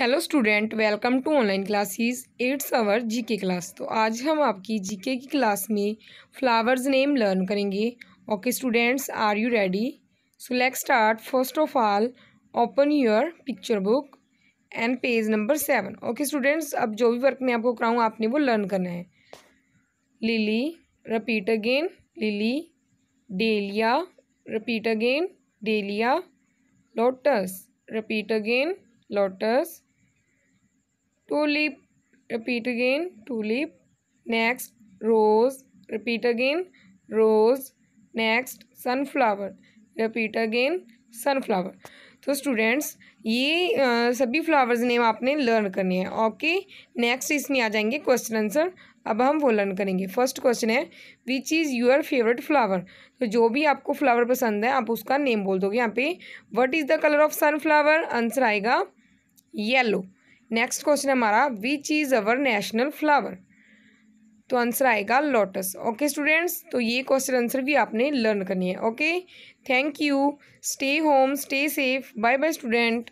hello student welcome to online classes at our GK class तो आज हम आपकी जीके की क्लास में फ्लावर्स नेम लर्न करेंगे okay students are you ready so let's start first of all open your picture book and page number seven okay students अब जो भी वर्क मैं आपको कराऊँ आपने वो लर्न करना है lily repeat again lily dahlia repeat again dahlia lotus repeat again lotus tulip repeat again tulip next rose repeat again rose next sunflower repeat again sunflower तो स्टूडेंट्स ये आ, सभी फ्लावर्स नेम आपने लर्न करने हैं okay next इसमें आ जाएंगे question answer अब हम वो लर्न करेंगे फर्स्ट क्वेश्चन है which is your favourite flower तो जो भी आपको फ्लावर पसंद है आप उसका नेम बोल दोगे यहाँ पे what is the colour of sunflower answer आएगा येलो नेक्स्ट क्वेश्चन हमारा which is our national flower तो आंसर आएगा लोटस ओके स्टूडेंट्स तो ये क्वेश्चन आंसर भी आपने लर्न करनी है okay thank you stay home stay safe bye bye student